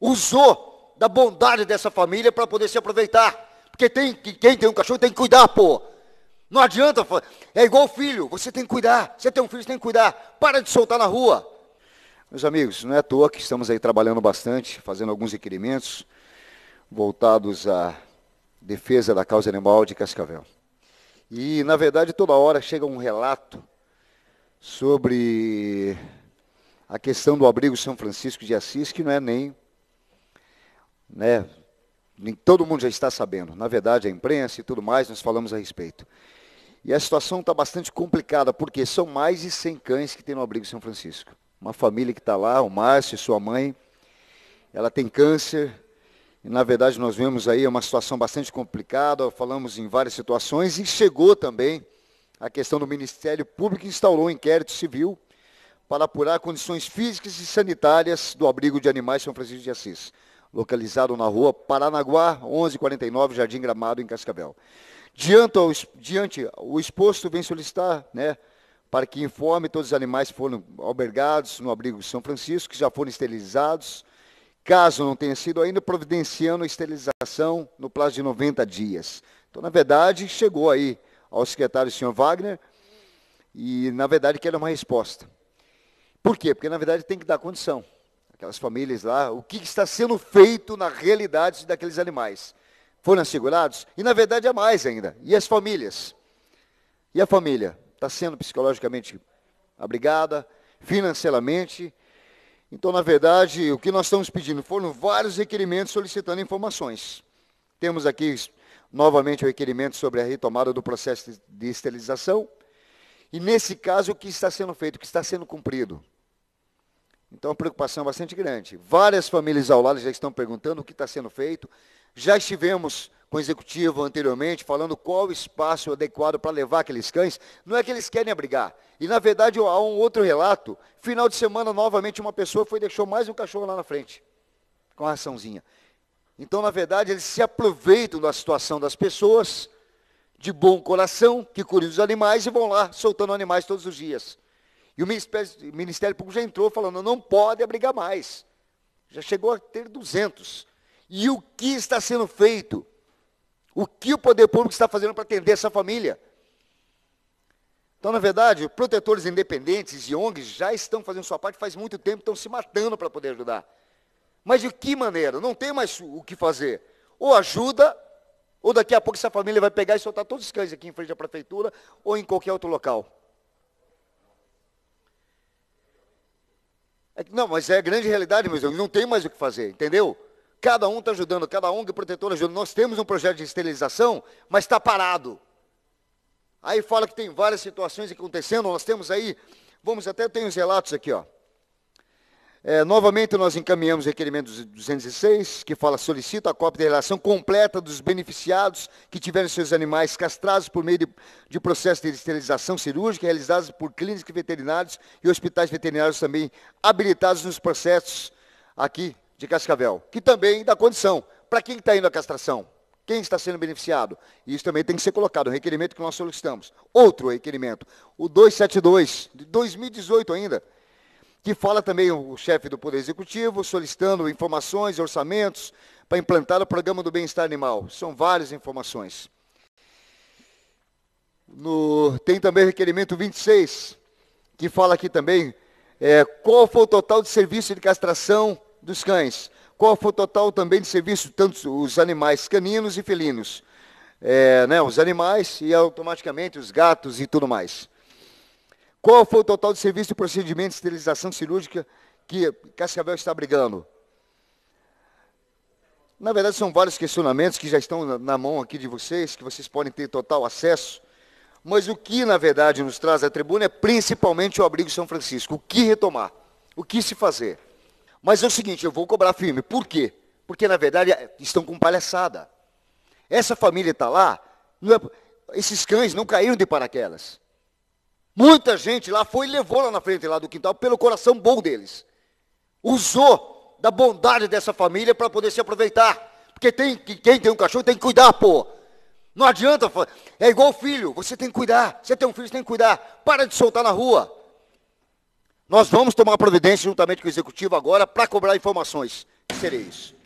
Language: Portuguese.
usou da bondade dessa família para poder se aproveitar. Porque tem, quem tem um cachorro tem que cuidar, pô. Não adianta, é igual filho, você tem que cuidar. Você tem um filho, você tem que cuidar. Para de soltar na rua. Meus amigos, não é à toa que estamos aí trabalhando bastante, fazendo alguns requerimentos voltados à defesa da causa animal de Cascavel. E, na verdade, toda hora chega um relato sobre a questão do abrigo São Francisco de Assis, que não é nem né? Todo mundo já está sabendo, na verdade, a imprensa e tudo mais, nós falamos a respeito. E a situação está bastante complicada, porque são mais de 100 cães que tem no abrigo São Francisco. Uma família que está lá, o Márcio e sua mãe, ela tem câncer, e, na verdade, nós vemos aí uma situação bastante complicada, falamos em várias situações, e chegou também a questão do Ministério Público, instaurou um inquérito civil para apurar condições físicas e sanitárias do abrigo de animais São Francisco de Assis localizado na rua Paranaguá, 1149, Jardim Gramado, em Cascavel. Diante, ao, diante o exposto vem solicitar, né, para que informe todos os animais que foram albergados no abrigo São Francisco, que já foram esterilizados, caso não tenha sido ainda, providenciando a esterilização no prazo de 90 dias. Então, na verdade, chegou aí ao secretário senhor Wagner e, na verdade, quer uma resposta. Por quê? Porque, na verdade, tem que dar condição aquelas famílias lá, o que está sendo feito na realidade daqueles animais. Foram assegurados? E na verdade é mais ainda. E as famílias? E a família? Está sendo psicologicamente abrigada, financeiramente. Então, na verdade, o que nós estamos pedindo foram vários requerimentos solicitando informações. Temos aqui novamente o requerimento sobre a retomada do processo de esterilização. E nesse caso, o que está sendo feito, o que está sendo cumprido? Então, a preocupação é bastante grande. Várias famílias ao lado já estão perguntando o que está sendo feito. Já estivemos com o executivo anteriormente falando qual o espaço adequado para levar aqueles cães. Não é que eles querem abrigar. E, na verdade, há um outro relato. Final de semana, novamente, uma pessoa foi e deixou mais um cachorro lá na frente, com a raçãozinha. Então, na verdade, eles se aproveitam da situação das pessoas, de bom coração, que cuidam dos animais e vão lá soltando animais todos os dias. E o Ministério, o Ministério Público já entrou falando, não pode abrigar mais. Já chegou a ter 200. E o que está sendo feito? O que o poder público está fazendo para atender essa família? Então, na verdade, protetores independentes e ONGs já estão fazendo sua parte faz muito tempo, estão se matando para poder ajudar. Mas de que maneira? Não tem mais o que fazer. Ou ajuda, ou daqui a pouco essa família vai pegar e soltar todos os cães aqui em frente à prefeitura ou em qualquer outro local. É que, não, mas é a grande realidade, meus amigos, não tem mais o que fazer, entendeu? Cada um está ajudando, cada ONG protetora ajuda. Nós temos um projeto de esterilização, mas está parado. Aí fala que tem várias situações acontecendo, nós temos aí, vamos até tem os relatos aqui, ó. É, novamente, nós encaminhamos o requerimento 206, que fala solicita a cópia da relação completa dos beneficiados que tiveram seus animais castrados por meio de, de processo de esterilização cirúrgica realizados por clínicas veterinárias e hospitais veterinários também habilitados nos processos aqui de Cascavel, que também dá condição. Para quem está indo a castração? Quem está sendo beneficiado? Isso também tem que ser colocado, o requerimento que nós solicitamos. Outro requerimento, o 272, de 2018 ainda, que fala também o chefe do Poder Executivo solicitando informações, orçamentos para implantar o programa do bem-estar animal. São várias informações. No, tem também o requerimento 26, que fala aqui também é, qual foi o total de serviço de castração dos cães, qual foi o total também de serviço, tanto os animais caninos e felinos, é, né, os animais e automaticamente os gatos e tudo mais. Qual foi o total de serviço e procedimento de esterilização cirúrgica que Cascavel está brigando? Na verdade, são vários questionamentos que já estão na mão aqui de vocês, que vocês podem ter total acesso. Mas o que, na verdade, nos traz à tribuna é principalmente o abrigo São Francisco. O que retomar? O que se fazer? Mas é o seguinte, eu vou cobrar firme. Por quê? Porque, na verdade, estão com palhaçada. Essa família está lá, é, esses cães não caíram de paraquedas. Muita gente lá foi e levou lá na frente lá do quintal pelo coração bom deles. Usou da bondade dessa família para poder se aproveitar. Porque tem, quem tem um cachorro tem que cuidar, pô. Não adianta, é igual filho, você tem que cuidar. Você tem um filho, você tem que cuidar. Para de soltar na rua. Nós vamos tomar providência juntamente com o executivo agora para cobrar informações. Que seria isso?